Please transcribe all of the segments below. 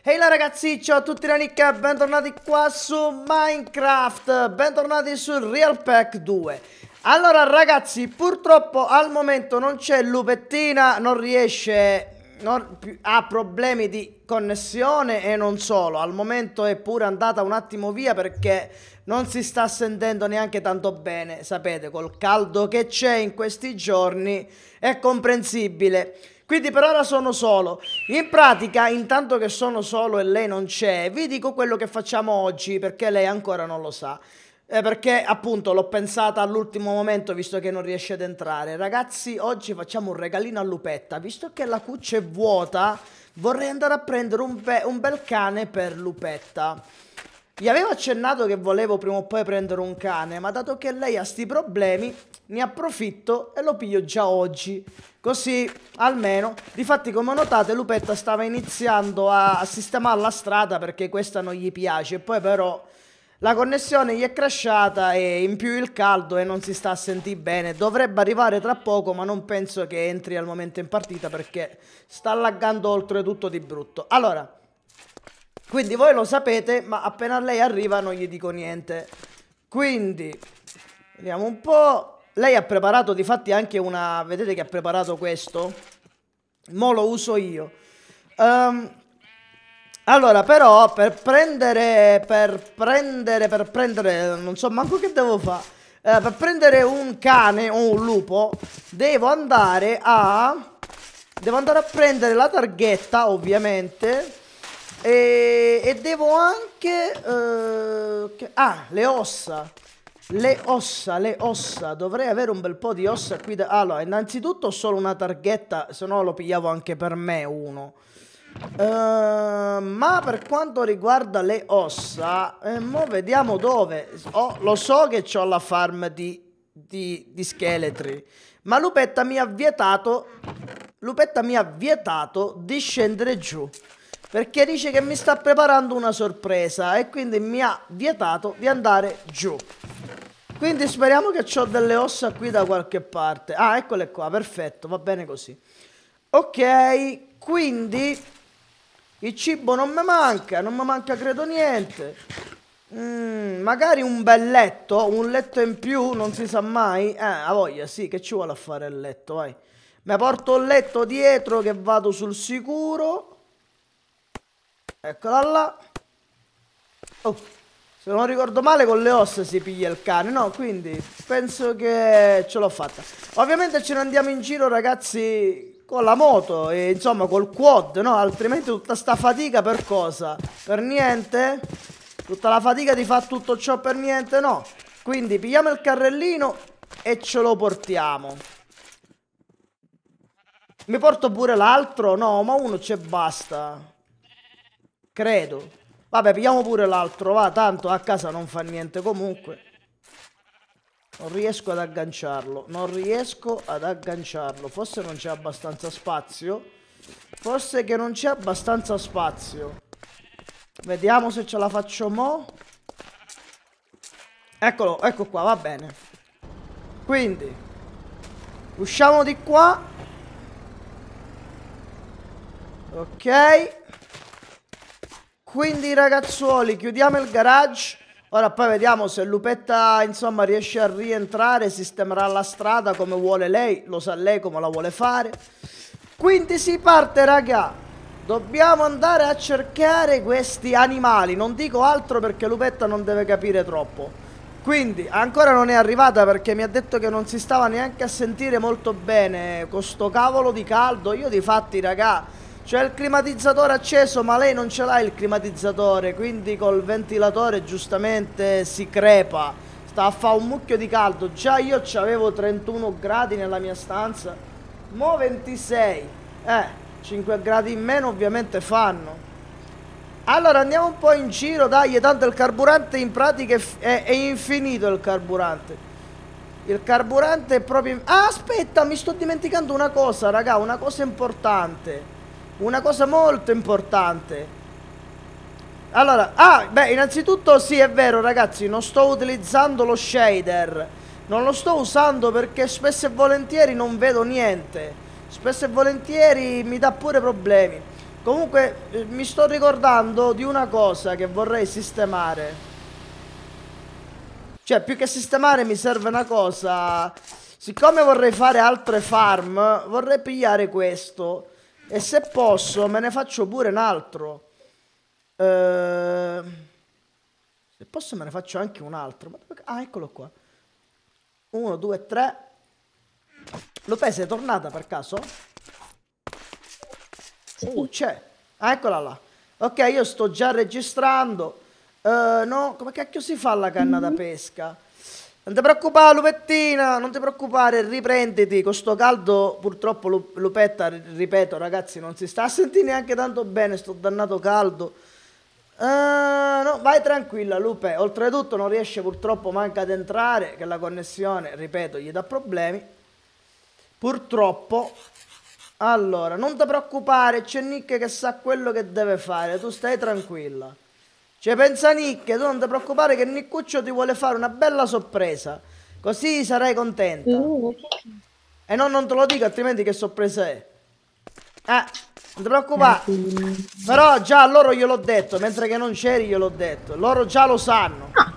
Ehi hey là ragazzi, ciao a tutti da Nick e bentornati qua su Minecraft, bentornati su Real Pack 2 Allora ragazzi, purtroppo al momento non c'è Lupettina, non riesce, non, ha problemi di connessione e non solo Al momento è pure andata un attimo via perché non si sta sentendo neanche tanto bene Sapete, col caldo che c'è in questi giorni è comprensibile quindi per ora sono solo. In pratica, intanto che sono solo e lei non c'è, vi dico quello che facciamo oggi perché lei ancora non lo sa. Eh, perché appunto l'ho pensata all'ultimo momento visto che non riesce ad entrare. Ragazzi, oggi facciamo un regalino a Lupetta. Visto che la cuccia è vuota, vorrei andare a prendere un, be un bel cane per Lupetta. Gli avevo accennato che volevo prima o poi prendere un cane, ma dato che lei ha sti problemi, ne approfitto e lo piglio già oggi. Così, almeno, difatti come notate Lupetta stava iniziando a, sistemare la strada perché questa non gli piace, poi però la connessione gli è crashata e in più il caldo e non si sta a sentire bene. Dovrebbe arrivare tra poco, ma non penso che entri al momento in partita perché sta laggando oltretutto di brutto. Allora, quindi voi lo sapete, ma appena lei arriva non gli dico niente. Quindi, vediamo un po'. Lei ha preparato di fatti anche una... Vedete che ha preparato questo? Mo lo uso io. Um, allora, però, per prendere... Per prendere... Per prendere... Non so manco che devo fare. Uh, per prendere un cane o un lupo devo andare a devo andare a prendere la targhetta ovviamente e, e devo anche... Eh, che, ah, le ossa. Le ossa, le ossa. Dovrei avere un bel po' di ossa qui. Da, allora, innanzitutto ho solo una targhetta, se no lo pigliavo anche per me uno. Uh, ma per quanto riguarda le ossa, eh, mo vediamo dove. Oh, lo so che ho la farm di, di, di, scheletri, ma Lupetta mi ha vietato. Lupetta mi ha vietato di scendere giù perché dice che mi sta preparando una sorpresa e quindi mi ha vietato di andare giù. Quindi speriamo che ho delle ossa qui da qualche parte. Ah, eccole qua, perfetto, va bene così. Ok, quindi il cibo non mi manca, non mi manca credo niente. Mm, magari un bel letto, un letto in più, non si sa mai. Eh, a voglia, sì, che ci vuole a fare il letto, vai. Mi porto il letto dietro che vado sul sicuro. Eccola là. Oh, se non ricordo male con le ossa si piglia il cane, no? Quindi penso che ce l'ho fatta. Ovviamente ce ne andiamo in giro ragazzi con la moto e insomma col quad, no? Altrimenti tutta sta fatica per cosa? Per niente? Tutta la fatica di fare tutto ciò per niente? No. Quindi pigliamo il carrellino e ce lo portiamo. Mi porto pure l'altro? No, ma uno c'è basta. Credo. Vabbè, pigliamo pure l'altro, va, tanto a casa non fa niente comunque. Non riesco ad agganciarlo, non riesco ad agganciarlo. Forse non c'è abbastanza spazio. Forse che non c'è abbastanza spazio. Vediamo se ce la faccio mo. Eccolo, ecco qua, va bene. Quindi, usciamo di qua. Ok. Quindi ragazzuoli, chiudiamo il garage. Ora poi vediamo se Lupetta insomma riesce a rientrare, sistemerà la strada come vuole lei, lo sa lei come la vuole fare. Quindi si parte raga, dobbiamo andare a cercare questi animali, non dico altro perché Lupetta non deve capire troppo. Quindi ancora non è arrivata perché mi ha detto che non si stava neanche a sentire molto bene con sto cavolo di caldo, io di fatti ragà, c'è il climatizzatore acceso ma lei non ce l'ha il climatizzatore Quindi col ventilatore giustamente si crepa Sta a fare un mucchio di caldo Già io avevo 31 gradi nella mia stanza Mo 26 Eh 5 gradi in meno ovviamente fanno allora andiamo un po' in giro, dai, tanto il carburante in pratica è, è, è infinito il carburante. Il carburante è proprio... Ah, aspetta, mi sto dimenticando una cosa, raga, una cosa importante una cosa molto importante. Allora, ah, beh, innanzitutto sì, è vero ragazzi, non sto utilizzando lo shader. Non lo sto usando perché spesso e volentieri non vedo niente. Spesso e volentieri mi dà pure problemi. Comunque eh, mi sto ricordando di una cosa che vorrei sistemare. Cioè, più che sistemare mi serve una cosa. Siccome vorrei fare altre farm, vorrei pigliare questo. E se posso, me ne faccio pure un altro. Eh, se posso, me ne faccio anche un altro. Ah, eccolo qua. Uno, due, tre. Lopez è tornata per caso? Uh, c'è. Ah, eccola là. Ok, io sto già registrando. Uh, no, come cacchio si fa la canna da mm-hmm. pesca? Non ti preoccupare, Lupettina, non ti preoccupare, riprenditi. Con sto caldo, purtroppo, Lupetta, ripeto, ragazzi, non si sta a sentire neanche tanto bene, sto dannato caldo. Uh, no, vai tranquilla, Lupe. Oltretutto non riesce purtroppo manca ad entrare, che la connessione, ripeto, gli dà problemi. Purtroppo. Allora, non ti preoccupare, c'è Nick che sa quello che deve fare, tu stai tranquilla. Cioè, pensa Nicchia, tu non ti preoccupare che Niccuccio ti vuole fare una bella sorpresa. Così sarai contenta. Uh. E no, non te lo dico, altrimenti che sorpresa è. Eh, non ti preoccupare. Eh, però già loro gliel'ho detto, mentre che non c'eri gliel'ho detto. Loro già lo sanno. Ah,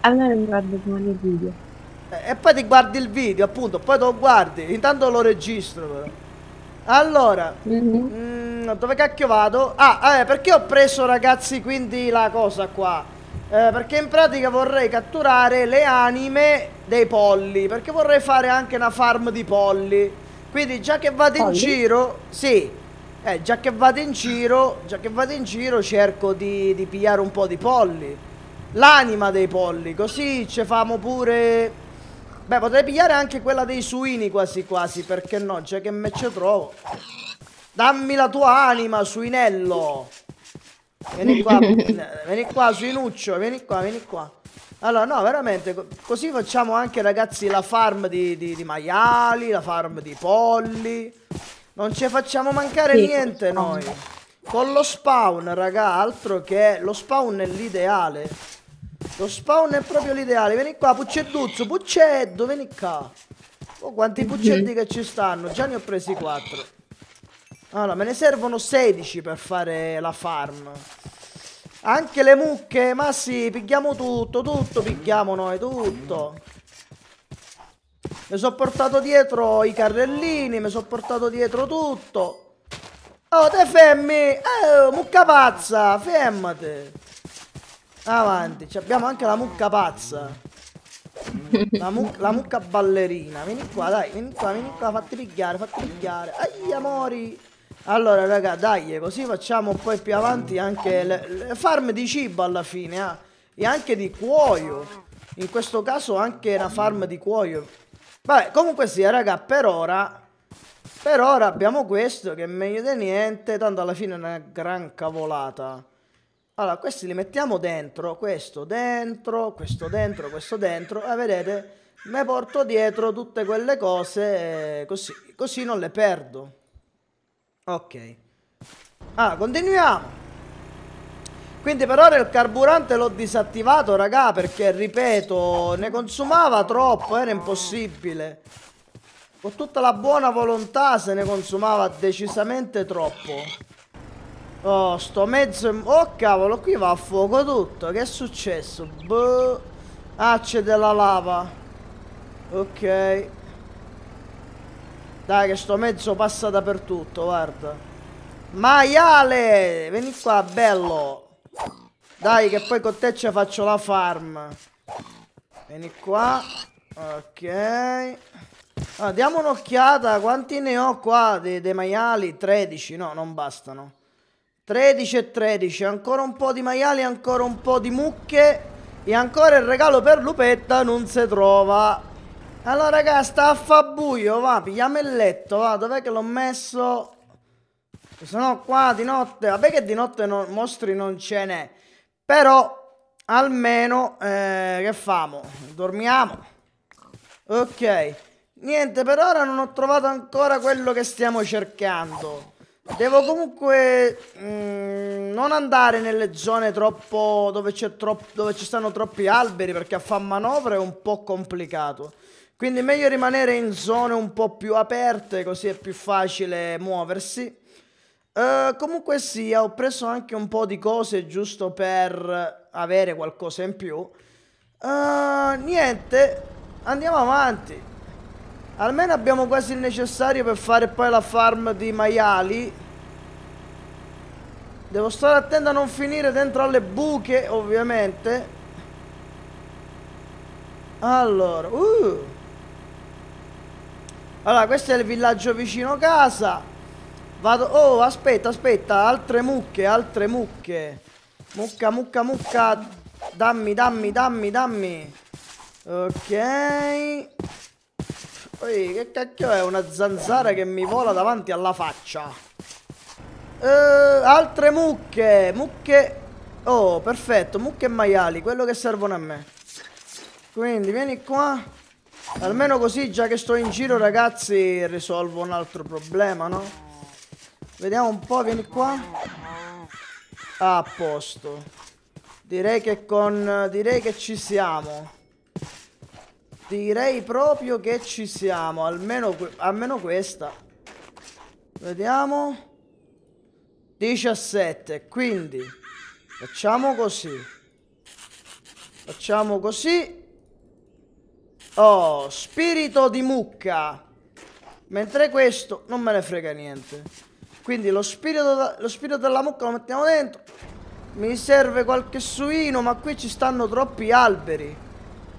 allora mi guardo domani il video. Eh, e poi ti guardi il video, appunto, poi te lo guardi. Intanto lo registro però. Allora, mm-hmm. Mm, mh, dove cacchio vado? Ah, eh, perché ho preso ragazzi quindi la cosa qua? Eh, perché in pratica vorrei catturare le anime dei polli, perché vorrei fare anche una farm di polli. Quindi già che vado polli? in giro, sì, eh, già che vado in giro, già che vado in giro cerco di, di pigliare un po' di polli. L'anima dei polli, così ci famo pure Beh, potrei pigliare anche quella dei suini quasi quasi, perché no? Cioè, che me ce trovo? Dammi la tua anima, suinello! Vieni qua, vieni qua, suinuccio, vieni qua, vieni qua. Allora, no, veramente, così facciamo anche, ragazzi, la farm di, di, di maiali, la farm di polli. Non ci facciamo mancare sì, niente noi. Con lo spawn, raga, altro che lo spawn è l'ideale. Lo spawn è proprio l'ideale. Vieni qua, puccettuzzo, puccetto, vieni qua. Oh, quanti puccetti che ci stanno. Già ne ho presi 4. Allora, me ne servono 16 per fare la farm. Anche le mucche, ma sì, pigliamo tutto, tutto pigliamo noi, tutto. Mi sono portato dietro i carrellini, mi sono portato dietro tutto. Oh, te femmi! Oh, mucca pazza, fermate! Avanti, abbiamo anche la mucca pazza. La, mu la, mucca ballerina. Vieni qua, dai, vieni qua, vieni qua, fatti pigliare, fatti pigliare. Ai amori! Allora, raga, dai, così facciamo poi più avanti anche le, le farm di cibo alla fine, eh? E anche di cuoio. In questo caso anche una farm di cuoio. Vabbè, comunque sia, raga, per ora... Per ora abbiamo questo, che è meglio di niente, tanto alla fine è una gran cavolata. Allora, questi li mettiamo dentro, questo dentro, questo dentro, questo dentro, e vedete, mi porto dietro tutte quelle cose eh, così, così non le perdo. Ok. Ah, continuiamo. Quindi per ora il carburante l'ho disattivato, raga, perché, ripeto, ne consumava troppo, era impossibile. Con tutta la buona volontà se ne consumava decisamente troppo. Oh, sto mezzo... Oh, cavolo, qui va a fuoco tutto. Che è successo? Boh. Ah, c'è della lava. Ok. Dai, che sto mezzo passa dappertutto, guarda. Maiale! Vieni qua, bello. Dai, che poi con te ci faccio la farm. Vieni qua. Ok. Ah, diamo un'occhiata. Quanti ne ho qua dei, dei maiali? 13. No, non bastano. 13 e 13, ancora un po' di maiali, ancora un po' di mucche e ancora il regalo per Lupetta non si trova. Allora raga, sta a fa buio, va, pigliamo il letto, va, dov'è che l'ho messo? Se no qua di notte, vabbè che di notte no, mostri non ce n'è, però almeno eh, che famo? Dormiamo. Ok, niente, per ora non ho trovato ancora quello che stiamo cercando. Devo comunque mh, mm, non andare nelle zone troppo dove, troppo dove, ci stanno troppi alberi perché a far manovra è un po' complicato. Quindi meglio rimanere in zone un po' più aperte così è più facile muoversi. Uh, comunque sia, ho preso anche un po' di cose giusto per avere qualcosa in più. Uh, niente, andiamo avanti. Almeno abbiamo quasi il necessario per fare poi la farm di maiali. Devo stare attento a non finire dentro alle buche, ovviamente. Allora, uh. Allora, questo è il villaggio vicino casa. Vado... Oh, aspetta, aspetta. Altre mucche, altre mucche. Mucca, mucca, mucca. Dammi, dammi, dammi, dammi. Ok. Poi che cacchio è una zanzara che mi vola davanti alla faccia? Uh, altre mucche, mucche... Oh, perfetto, mucche e maiali, quello che servono a me. Quindi vieni qua. Almeno così, già che sto in giro, ragazzi, risolvo un altro problema, no? Vediamo un po', vieni qua. Ah, a posto. Direi che con... direi che ci siamo. Direi proprio che ci siamo, almeno, almeno questa. Vediamo. 17, quindi facciamo così. Facciamo così. Oh, spirito di mucca. Mentre questo non me ne frega niente. Quindi lo spirito, lo spirito della mucca lo mettiamo dentro. Mi serve qualche suino, ma qui ci stanno troppi alberi.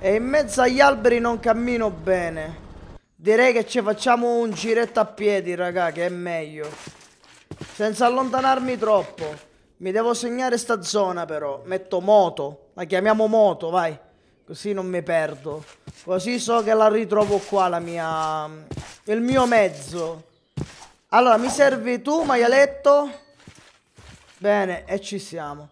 E in mezzo agli alberi non cammino bene. Direi che ci facciamo un giretto a piedi, raga, che è meglio. Senza allontanarmi troppo. Mi devo segnare sta zona però. Metto moto. La chiamiamo moto, vai. Così non mi perdo. Così so che la ritrovo qua, la mia... Il mio mezzo. Allora, mi servi tu, maialetto? Bene, e ci siamo.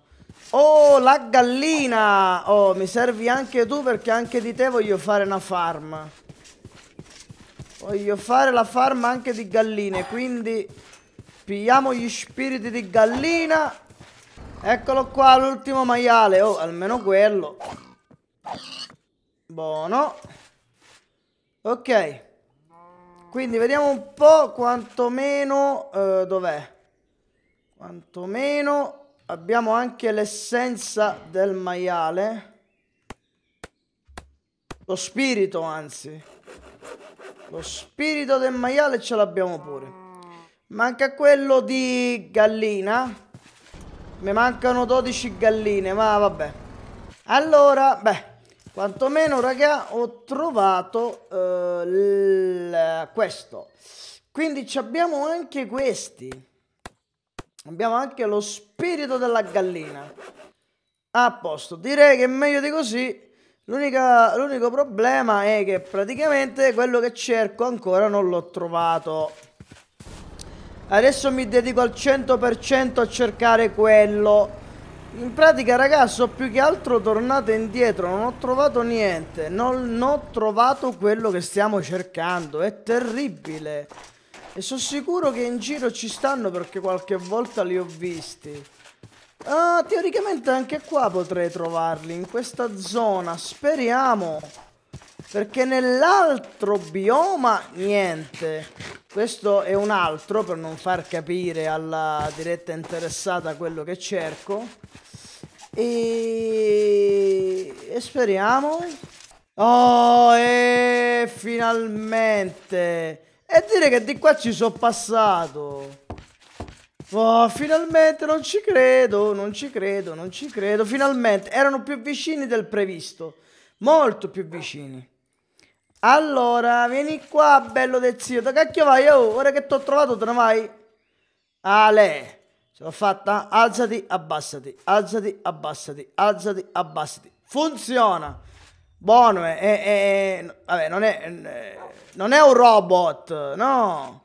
Oh, la gallina! Oh, mi servi anche tu perché anche di te voglio fare una farm. Voglio fare la farm anche di galline, quindi pigliamo gli spiriti di gallina. Eccolo qua, l'ultimo maiale. Oh, almeno quello. Buono. Ok. Quindi vediamo un po' quantomeno... Eh, Dov'è? Quantomeno abbiamo anche l'essenza del maiale, lo spirito anzi, lo spirito del maiale ce l'abbiamo pure. Manca quello di gallina, mi mancano 12 galline, ma vabbè. Allora, beh, quantomeno raga ho trovato uh, questo. Quindi abbiamo anche questi. Abbiamo anche lo spirito della gallina. A posto, direi che è meglio di così. L'unico problema è che praticamente quello che cerco ancora non l'ho trovato. Adesso mi dedico al 100% a cercare quello. In pratica ragazzi sono più che altro tornato indietro, non ho trovato niente, non, non ho trovato quello che stiamo cercando, è terribile. E sono sicuro che in giro ci stanno perché qualche volta li ho visti. Ah, teoricamente anche qua potrei trovarli, in questa zona, speriamo. Perché nell'altro bioma niente. Questo è un altro per non far capire alla diretta interessata quello che cerco. E, e speriamo. Oh, e finalmente! E dire che di qua ci sono passato. Oh, finalmente non ci credo, non ci credo, non ci credo. Finalmente erano più vicini del previsto. Molto più vicini. Allora, vieni qua, bello del zio. Da cacchio vai, oh, ora che ti ho trovato te ne vai. Ale. Ce l'ho fatta? Alzati, abbassati, alzati, abbassati, alzati, abbassati. Funziona! Buono, è, è, vabbè, non è, non è un robot, no.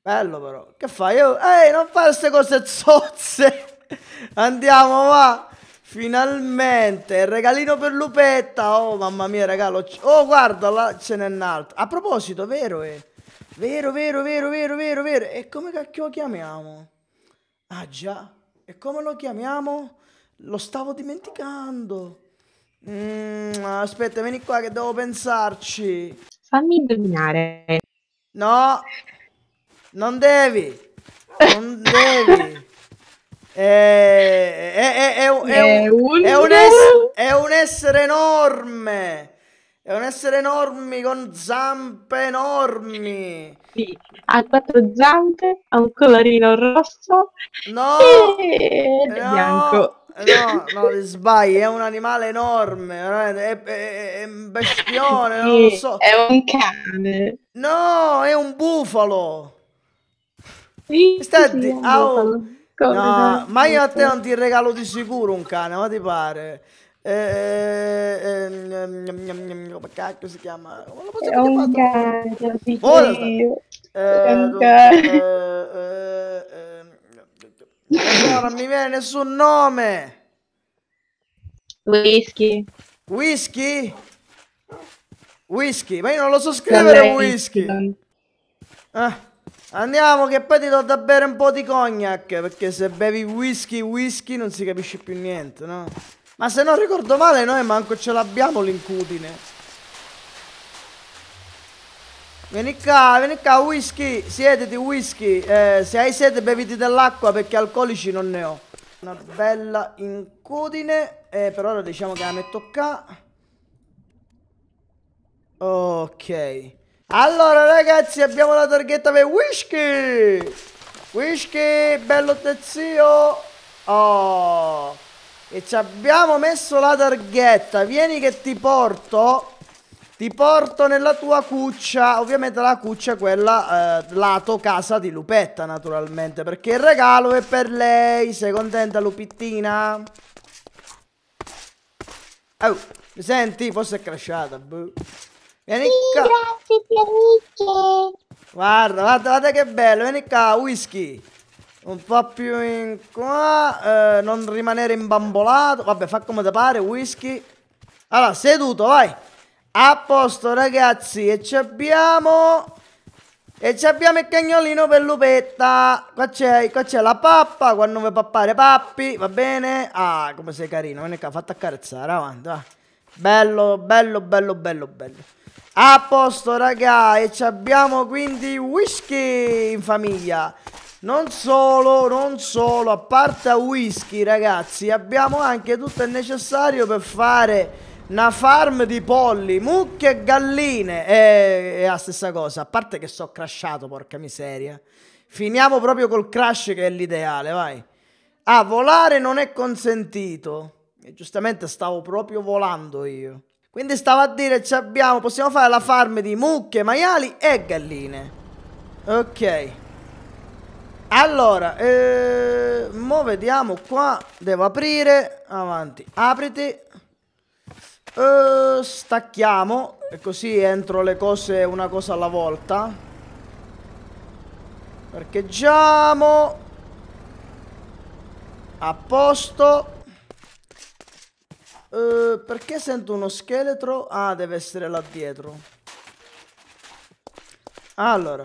Bello però. Che fai? Io... Ehi, non fare queste cose zozze. Andiamo, va. Finalmente, regalino per Lupetta. Oh, mamma mia, regalo. Oh, guarda, là ce n'è un altro. A proposito, vero, eh? Vero, vero, vero, vero, vero, vero. E come cacchio lo chiamiamo? Ah, già. E come lo chiamiamo? Lo stavo dimenticando. Mm, aspetta, vieni qua che devo pensarci. Fammi indovinare. No, non devi. Non devi. Eh, è, è, è, un, è, un, un es, è un essere enorme. È un essere enorme con zampe enormi. Sì, ha quattro zampe, ha un colorino rosso no, e no, bianco. Eh, no, no, sbagli, è un animale enorme, è, è, è un bestione, non lo so. È un cane. No, è un bufalo. Sì, Senti, sì, un no, ma io a te non ti regalo di sicuro un cane, ma ti pare? Eh, eh, ehm, ehm, ehm, come cacchio si chiama? Come lo possiamo chiamare? È un eh, cane, eh, No, non mi viene nessun nome. Whisky. Whisky? Whisky, ma io non lo so scrivere Vabbè, whisky. Ah, andiamo che poi ti do da bere un po' di cognac, perché se bevi whisky, whisky non si capisce più niente, no? Ma se non ricordo male noi manco ce l'abbiamo l'incudine. Vieni qua, vieni qua, whisky, siediti whisky, eh, se hai sete beviti dell'acqua perché alcolici non ne ho. Una bella incudine, eh, per ora diciamo che la metto qua. Ok. Allora ragazzi abbiamo la targhetta per whisky. Whisky, bello te zio. Oh. E ci abbiamo messo la targhetta, vieni che ti porto. Ti porto nella tua cuccia. Ovviamente la cuccia è quella eh, lato casa di Lupetta, naturalmente. Perché il regalo è per lei. Sei contenta, Lupittina? Oh, mi senti? Forse è crashata. Buh. Vieni sì, grazie, amiche. Guarda, guarda, guarda che bello. Vieni qua, whisky. Un po' più in qua. Eh, non rimanere imbambolato. Vabbè, fa come ti pare, whisky. Allora, seduto, vai. A posto ragazzi e ci abbiamo... E ci abbiamo il cagnolino per lupetta. Qua c'è, la pappa, quando vuoi pappare pappi, va bene? Ah, come sei carino, vieni qua, fatta accarezzare, avanti, va. Bello, bello, bello, bello, bello. A posto, raga, e ci abbiamo quindi whisky in famiglia. Non solo, non solo, a parte whisky, ragazzi, abbiamo anche tutto il necessario per fare una farm di polli, mucche e galline. È, è la stessa cosa. A parte che sono crashato, porca miseria. Finiamo proprio col crash che è l'ideale, vai. Ah, volare non è consentito. E giustamente stavo proprio volando io. Quindi stavo a dire, ci abbiamo, possiamo fare la farm di mucche, maiali e galline. Ok. Allora, eh, mo vediamo qua. Devo aprire. Avanti, apriti. Uh, stacchiamo e così entro le cose una cosa alla volta. Parcheggiamo. A posto. Uh, perché sento uno scheletro? Ah, deve essere là dietro. Allora.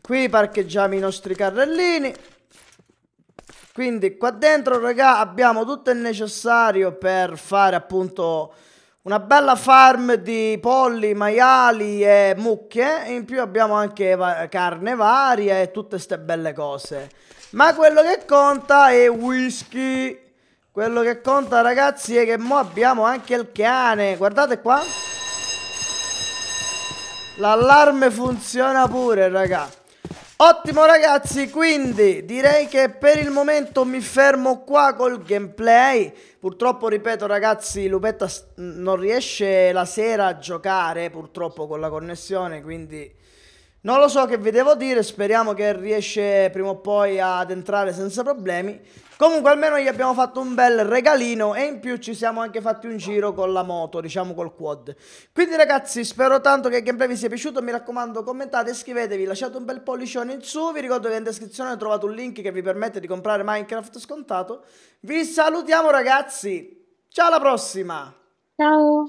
Qui parcheggiamo i nostri carrellini. Quindi qua dentro, raga, abbiamo tutto il necessario per fare appunto una bella farm di polli, maiali e mucche. In più abbiamo anche va carne varia e tutte ste belle cose. Ma quello che conta è whisky. Quello che conta, ragazzi, è che mo abbiamo anche il cane. Guardate qua. L'allarme funziona pure, ragazzi Ottimo ragazzi, quindi direi che per il momento mi fermo qua col gameplay. Purtroppo, ripeto ragazzi, Lupetta non riesce la sera a giocare, purtroppo con la connessione, quindi non lo so che vi devo dire, speriamo che riesce prima o poi ad entrare senza problemi. Comunque almeno gli abbiamo fatto un bel regalino e in più ci siamo anche fatti un giro con la moto, diciamo col quad. Quindi ragazzi spero tanto che il gameplay vi sia piaciuto, mi raccomando commentate, iscrivetevi, lasciate un bel pollicione in su, vi ricordo che in descrizione trovate un link che vi permette di comprare Minecraft scontato. Vi salutiamo ragazzi, ciao alla prossima! Ciao!